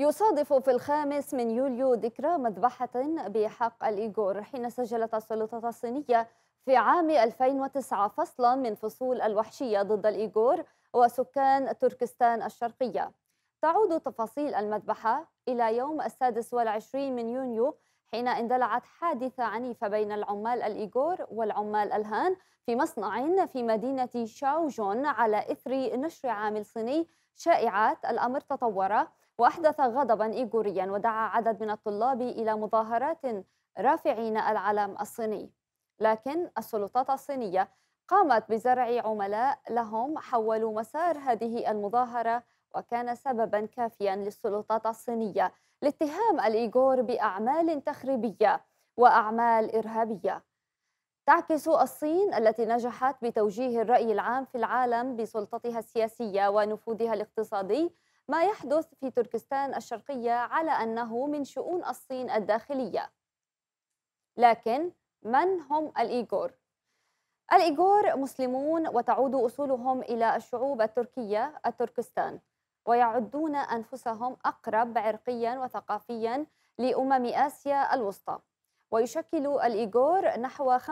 يصادف في الخامس من يوليو ذكرى مذبحة بحق الإيغور حين سجلت السلطة الصينية في عام 2009 فصلا من فصول الوحشية ضد الإيغور وسكان تركستان الشرقية تعود تفاصيل المذبحة إلى يوم السادس والعشرين من يونيو حين اندلعت حادثة عنيفة بين العمال الإيغور والعمال الهان في مصنع في مدينة شاوجون على إثر نشر عامل صيني شائعات الأمر تطور وأحدث غضبا إيغوريا ودعا عدد من الطلاب إلى مظاهرات رافعين العلم الصيني لكن السلطات الصينية قامت بزرع عملاء لهم حولوا مسار هذه المظاهرة وكان سببا كافيا للسلطات الصينية لاتهام الإيغور بأعمال تخريبية وأعمال إرهابية تعكس الصين التي نجحت بتوجيه الرأي العام في العالم بسلطتها السياسية ونفوذها الاقتصادي ما يحدث في تركستان الشرقية على أنه من شؤون الصين الداخلية لكن من هم الإيغور؟ الإيغور مسلمون وتعود أصولهم إلى الشعوب التركية التركستان ويعدون أنفسهم أقرب عرقيا وثقافيا لأمم آسيا الوسطى ويشكل الإيغور نحو 45%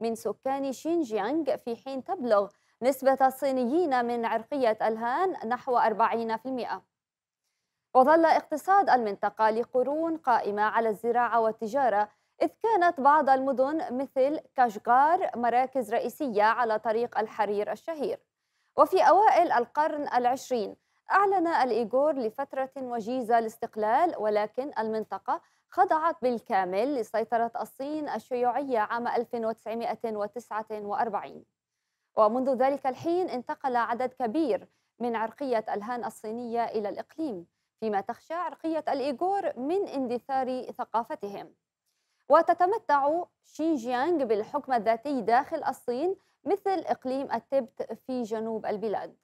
من سكان شينجيانغ في حين تبلغ نسبة الصينيين من عرقية الهان نحو 40% وظل اقتصاد المنطقة لقرون قائمة على الزراعة والتجارة إذ كانت بعض المدن مثل كاشغار مراكز رئيسية على طريق الحرير الشهير وفي أوائل القرن العشرين أعلن الإيغور لفترة وجيزة الاستقلال ولكن المنطقة خضعت بالكامل لسيطرة الصين الشيوعية عام 1949 ومنذ ذلك الحين انتقل عدد كبير من عرقية الهان الصينية إلى الإقليم فيما تخشى عرقية الإيغور من اندثار ثقافتهم وتتمتع شينجيانغ بالحكم الذاتي داخل الصين مثل إقليم التبت في جنوب البلاد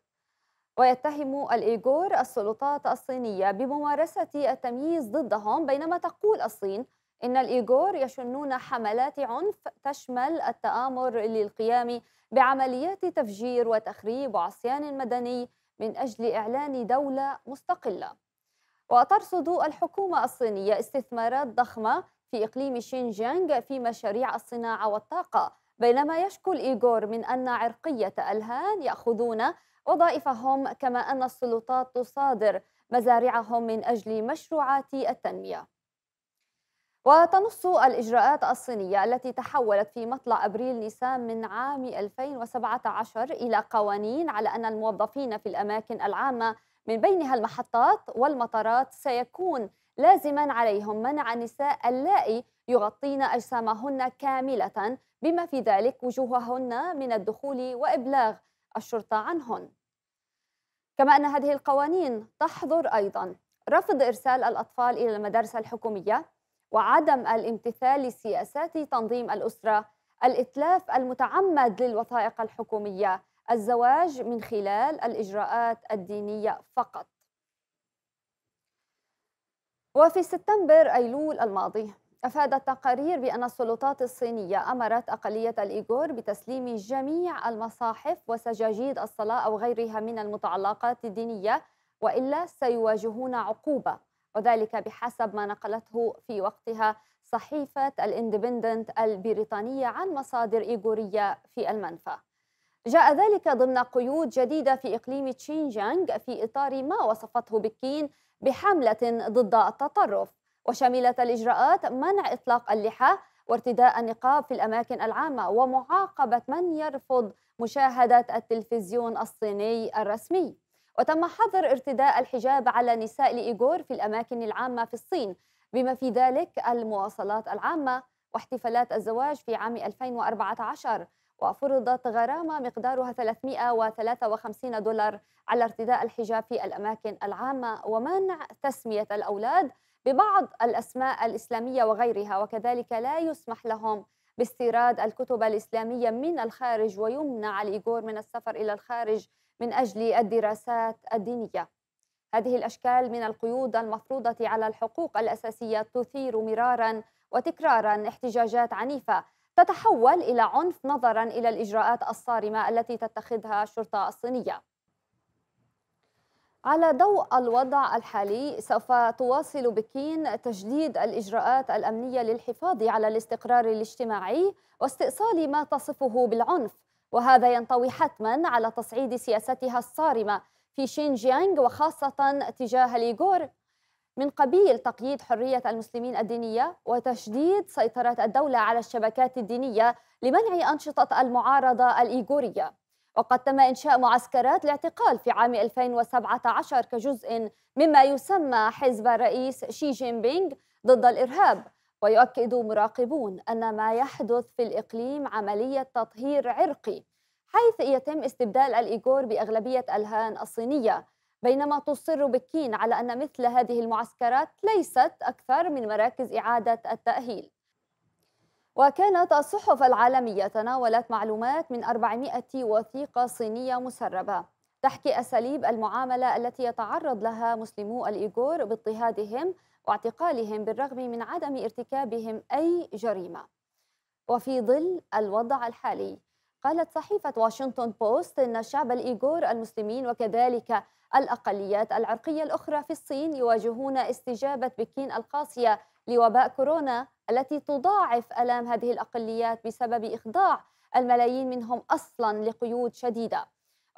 ويتهم الإيغور السلطات الصينية بممارسة التمييز ضدهم بينما تقول الصين إن الإيغور يشنون حملات عنف تشمل التآمر للقيام بعمليات تفجير وتخريب وعصيان مدني من أجل إعلان دولة مستقلة وترصد الحكومة الصينية استثمارات ضخمة في إقليم شينجيانغ في مشاريع الصناعة والطاقة بينما يشكو الإيغور من أن عرقية ألهان يأخذون وظائفهم كما أن السلطات تصادر مزارعهم من أجل مشروعات التنمية وتنص الإجراءات الصينية التي تحولت في مطلع أبريل نيسان من عام 2017 إلى قوانين على أن الموظفين في الأماكن العامة من بينها المحطات والمطارات سيكون لازما عليهم منع النساء اللائي يغطين أجسامهن كاملة بما في ذلك وجوههن من الدخول وإبلاغ الشرطة عنهن كما أن هذه القوانين تحظر أيضا رفض إرسال الأطفال إلى المدارس الحكومية وعدم الامتثال لسياسات تنظيم الاسره الاتلاف المتعمد للوثائق الحكوميه الزواج من خلال الاجراءات الدينيه فقط وفي سبتمبر ايلول الماضي افاد التقارير بان السلطات الصينيه امرت اقليه الايغور بتسليم جميع المصاحف وسجاجيد الصلاه او غيرها من المتعلقات الدينيه والا سيواجهون عقوبه وذلك بحسب ما نقلته في وقتها صحيفة الاندبندنت البريطانية عن مصادر إيغورية في المنفى جاء ذلك ضمن قيود جديدة في إقليم تشينجيانغ في إطار ما وصفته بكين بحملة ضد التطرف وشملت الإجراءات منع إطلاق اللحى وارتداء النقاب في الأماكن العامة ومعاقبة من يرفض مشاهدة التلفزيون الصيني الرسمي وتم حظر ارتداء الحجاب على نساء الإيغور في الأماكن العامة في الصين بما في ذلك المواصلات العامة واحتفالات الزواج في عام 2014 وفرضت غرامة مقدارها 353 دولار على ارتداء الحجاب في الأماكن العامة ومنع تسمية الأولاد ببعض الأسماء الإسلامية وغيرها وكذلك لا يسمح لهم باستيراد الكتب الإسلامية من الخارج ويمنع الإيغور من السفر إلى الخارج من أجل الدراسات الدينية هذه الأشكال من القيود المفروضة على الحقوق الأساسية تثير مرارا وتكرارا احتجاجات عنيفة تتحول إلى عنف نظرا إلى الإجراءات الصارمة التي تتخذها الشرطة الصينية على ضوء الوضع الحالي سوف تواصل بكين تجديد الاجراءات الامنيه للحفاظ على الاستقرار الاجتماعي واستئصال ما تصفه بالعنف وهذا ينطوي حتما على تصعيد سياستها الصارمة في شينجيانغ وخاصة تجاه الإيغور من قبيل تقييد حرية المسلمين الدينية وتشديد سيطرة الدولة على الشبكات الدينية لمنع أنشطة المعارضة الإيغورية وقد تم إنشاء معسكرات الاعتقال في عام 2017 كجزء مما يسمى حزب الرئيس شي جين بينغ ضد الإرهاب ويؤكد مراقبون أن ما يحدث في الإقليم عملية تطهير عرقي حيث يتم استبدال الإيغور بأغلبية الهان الصينية بينما تصر بكين على أن مثل هذه المعسكرات ليست أكثر من مراكز إعادة التأهيل وكانت الصحف العالمية تناولت معلومات من 400 وثيقة صينية مسربة تحكي أساليب المعاملة التي يتعرض لها مسلمو الإيغور باضطهادهم واعتقالهم بالرغم من عدم ارتكابهم أي جريمة وفي ظل الوضع الحالي قالت صحيفة واشنطن بوست أن الشعب الإيغور المسلمين وكذلك الأقليات العرقية الأخرى في الصين يواجهون استجابة بكين القاسية لوباء كورونا التي تضاعف آلام هذه الأقليات بسبب إخضاع الملايين منهم أصلا لقيود شديدة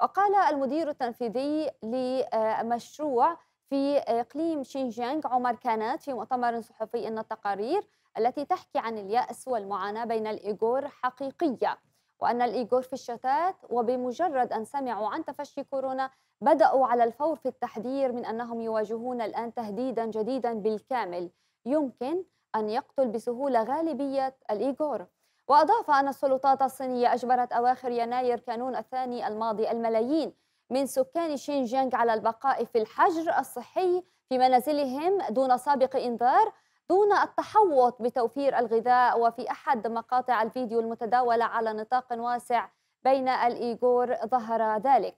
وقال المدير التنفيذي لمشروع في آه، إقليم شينجيانغ عمر كانت في مؤتمر صحفي أن التقارير التي تحكي عن اليأس والمعاناة بين الإيغور حقيقية وأن الإيغور في الشتات وبمجرد أن سمعوا عن تفشي كورونا بدأوا على الفور في التحذير من أنهم يواجهون الآن تهديدا جديدا بالكامل يمكن أن يقتل بسهولة غالبية الإيغور وأضاف أن السلطات الصينية أجبرت أواخر يناير كانون الثاني الماضي الملايين من سكان شينجيانغ على البقاء في الحجر الصحي في منازلهم دون سابق إنذار دون التحوط بتوفير الغذاء وفي أحد مقاطع الفيديو المتداولة على نطاق واسع بين الإيغور ظهر ذلك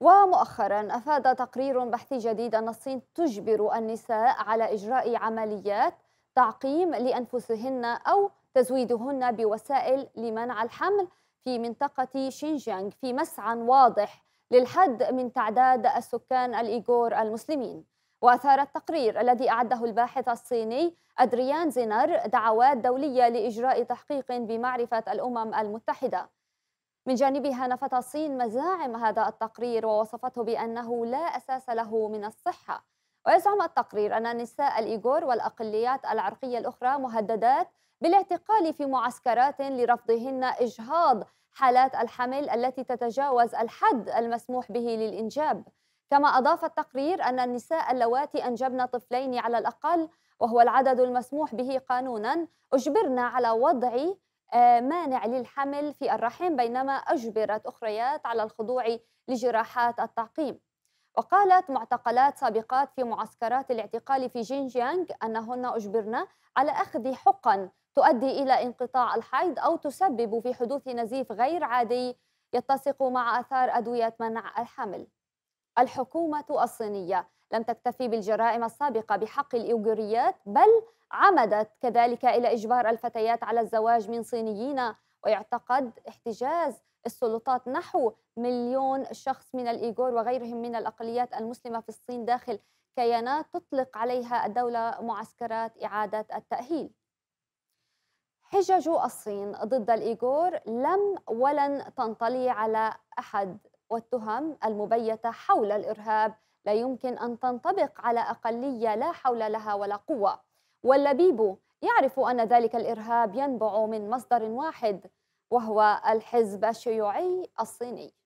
ومؤخرا أفاد تقرير بحثي جديد أن الصين تجبر النساء على إجراء عمليات تعقيم لأنفسهن أو تزويدهن بوسائل لمنع الحمل في منطقة شينجيانغ في مسعى واضح للحد من تعداد السكان الإيغور المسلمين وأثار التقرير الذي أعده الباحث الصيني أدريان زينر دعوات دولية لإجراء تحقيق بمعرفة الأمم المتحدة من جانبها نفت الصين مزاعم هذا التقرير ووصفته بأنه لا أساس له من الصحة ويزعم التقرير أن النساء الإيغور والأقليات العرقية الأخرى مهددات بالاعتقال في معسكرات لرفضهن إجهاض حالات الحمل التي تتجاوز الحد المسموح به للإنجاب كما أضاف التقرير أن النساء اللواتي أنجبن طفلين على الأقل وهو العدد المسموح به قانونا أجبرن على وضع آه، مانع للحمل في الرحم بينما أجبرت أخريات على الخضوع لجراحات التعقيم وقالت معتقلات سابقات في معسكرات الاعتقال في جينجيانغ أنهن أجبرن على أخذ حقن تؤدي إلى انقطاع الحيض أو تسبب في حدوث نزيف غير عادي يتسق مع آثار أدوية منع الحمل الحكومة الصينية لم تكتفي بالجرائم السابقة بحق الإيغوريات بل عمدت كذلك إلى إجبار الفتيات على الزواج من صينيين ويعتقد احتجاز السلطات نحو مليون شخص من الإيغور وغيرهم من الأقليات المسلمة في الصين داخل كيانات تطلق عليها الدولة معسكرات إعادة التأهيل حجج الصين ضد الإيغور لم ولن تنطلي على أحد والتهم المبيتة حول الإرهاب لا يمكن أن تنطبق على أقلية لا حول لها ولا قوة واللبيب يعرف أن ذلك الإرهاب ينبع من مصدر واحد وهو الحزب الشيوعي الصيني